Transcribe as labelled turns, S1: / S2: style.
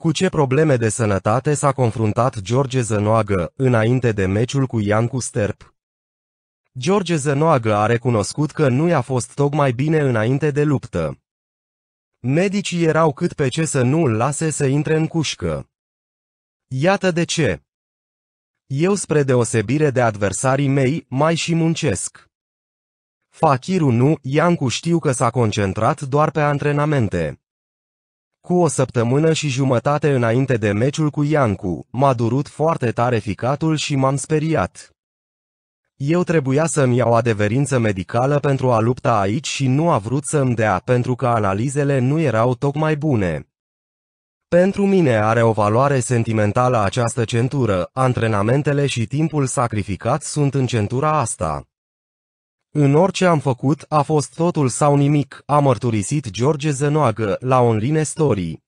S1: Cu ce probleme de sănătate s-a confruntat George Zănoagă, înainte de meciul cu Iancu Sterp? George Zănoagă a recunoscut că nu i-a fost tocmai bine înainte de luptă. Medicii erau cât pe ce să nu-l lase să intre în cușcă. Iată de ce. Eu spre deosebire de adversarii mei, mai și muncesc. Fachiru nu, Iancu știu că s-a concentrat doar pe antrenamente. Cu o săptămână și jumătate înainte de meciul cu Iancu, m-a durut foarte tare ficatul și m-am speriat. Eu trebuia să-mi iau adeverință medicală pentru a lupta aici și nu a vrut să-mi dea pentru că analizele nu erau tocmai bune. Pentru mine are o valoare sentimentală această centură, antrenamentele și timpul sacrificat sunt în centura asta. În orice am făcut a fost totul sau nimic, a mărturisit George Zenoagă, la Online Story.